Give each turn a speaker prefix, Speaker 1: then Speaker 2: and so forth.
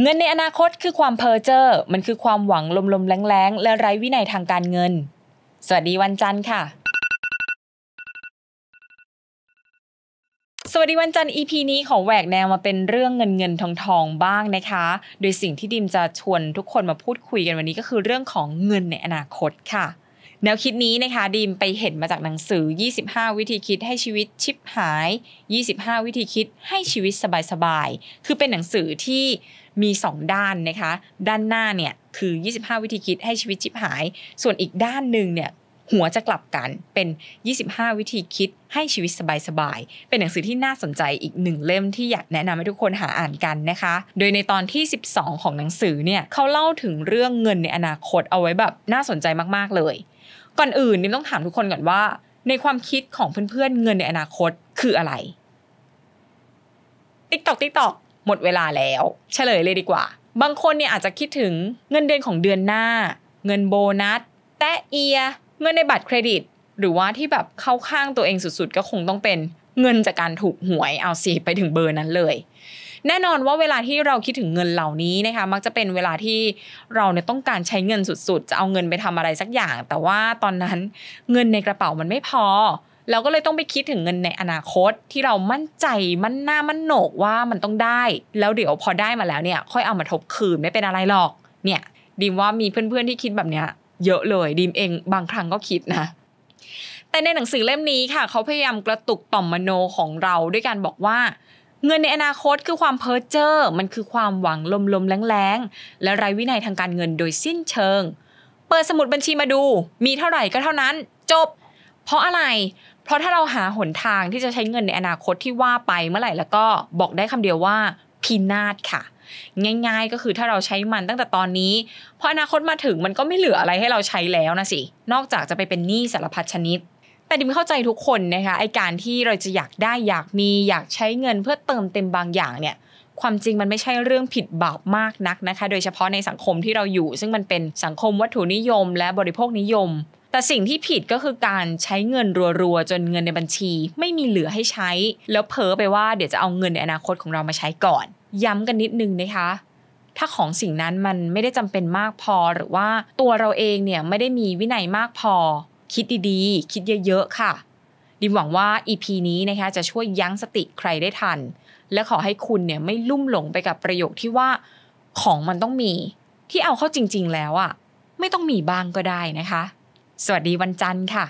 Speaker 1: เงินในอนาคตคือความเพ้อเจ้อมันคือความหวังลมๆแรงๆ และไร้วินัยทางการเงิน สวัสดีวันจันทร์ค่ะ สวัสดีวันจันทร์ EP นี้ของแหวกแนวมาเป็นเรื่องเงินเงินทองทองบ้างนะคะ โดยสิ่งที่ดิมจะชวนทุกคนมาพูดคุยกันวันนี้ก็คือเรื่องของเงินในอนาคตค่ะแนวคิดนี้นะคะดีมไปเห็นมาจากหนังสือ 25 วิธีคิดให้ชีวิตชิบหาย 25 วิธีคิดให้ชีวิตสบายๆคือเป็นหนังสือที่มี 2 ด้านนะคะ ด้านหน้าเนี่ยคือ 25 วิธีคิดให้ชีวิตชิบหาย ส่วนอีกด้านหนึ่งเนี่ยหัวจะกลับกันเป็น 25 วิธีคิดให้ชีวิตสบายๆเป็นหนังสือที่น่าสนใจอีกหนึ่งเล่มที่อยากแนะนำให้ทุกคนหาอ่านกันนะคะ โดยในตอนที่ 12 ของหนังสือเนี่ยเขาเล่าถึงเรื่องเงินในอนาคตเอาไว้แบบน่าสนใจมากๆเลยก่อนอื่นนิมต้องถามทุกคนก่อนว่าในความคิดของเพื่อนๆเงินในอนาคตคืออะไร ติ๊กตอกติ๊กตอกหมดเวลาแล้ว เฉลยเลยดีกว่า บางคนเนี่ยอาจจะคิดถึงเงินเดือนของเดือนหน้า เงินโบนัส แตะเอียเงินในบัตรเครดิต หรือว่าที่แบบเข้าข้างตัวเองสุดๆ ก็คงต้องเป็น เงินจากการถูกหวยเอาสิไปถึงเบอร์นั้นเลยแน่นอนว่าเวลาที่เราคิดถึงเงินเหล่านี้นะคะมักจะเป็นเวลาที่เราเนี่ยต้องการใช้เงินสุด ๆ จะเอาเงินไปทำอะไรสักอย่าง แต่ว่าตอนนั้นเงินในกระเป๋ามันไม่พอ เราก็เลยต้องไปคิดถึงเงินในอนาคตที่เรามั่นใจมั่นหน้ามั่นโหนกว่ามันต้องได้ แล้วเดี๋ยวพอได้มาแล้วเนี่ย ค่อยเอามาทบคืนไม่เป็นอะไรหรอกเนี่ยดิมว่ามีเพื่อนๆที่คิดแบบเนี้ย เยอะเลยดิมเองบางครั้งก็คิดนะแต่ในหนังสือเล่มนี้ค่ะเขาพยายามกระตุกต่อมมโนของเราด้วยการบอกว่าเงินในอนาคตคือความเพ้อเจอ้อมันคือความหวังลมๆแรงๆ และไร้วินัยทางการเงินโดยสิ้นเชิง เปิดสมุดบัญชีมาดู มีเท่าไหร่ก็เท่านั้น จบ เพราะอะไร เพราะถ้าเราหาหนทางที่จะใช้เงินในอนาคตที่ว่าไปเมื่อไหร่แล้วก็บอกได้คำเดียวว่าพินาศค่ะ ง่ายๆ ก็คือถ้าเราใช้มันตั้งแต่ตอนนี้พออนาคตมาถึงมันก็ไม่เหลืออะไรให้เราใช้แล้วนะสิ นอกจากจะไปเป็นหนี้สารพัดชนิดแต่ดิมเข้าใจทุกคนนะคะไอการที่เราจะอยากได้อยากมีอยากใช้เงินเพื่อเติมเต็มบางอย่างเนี่ยความจริงมันไม่ใช่เรื่องผิดบาปมากนักนะคะ โดยเฉพาะในสังคมที่เราอยู่ ซึ่งมันเป็นสังคมวัตถุนิยม และบริโภคนิยม แต่สิ่งที่ผิดก็คือการใช้เงินรัวๆจนเงินในบัญชี ไม่มีเหลือให้ใช้ แล้วเพ้อไปว่าเดี๋ยวจะเอาเงินในอนาคตของเรามาใช้ก่อน ย้ำกันนิดนึงนะคะ ถ้าของสิ่งนั้นมันไม่ได้จำเป็นมากพอหรือว่าตัวเราเองเนี่ยไม่ได้มีวินัยมากพอคิดดีๆ คิดเยอะ ๆ ค่ะ ดิมหวังว่า EP นี้นะคะจะช่วยยั้งสติใครได้ทัน และขอให้คุณเนี่ยไม่ลุ่มหลงไปกับประโยคที่ว่าของมันต้องมี ที่เอาเข้าจริง ๆ แล้วอะ่ะไม่ต้องมีบ้างก็ได้นะคะ สวัสดีวันจันทร์ค่ะ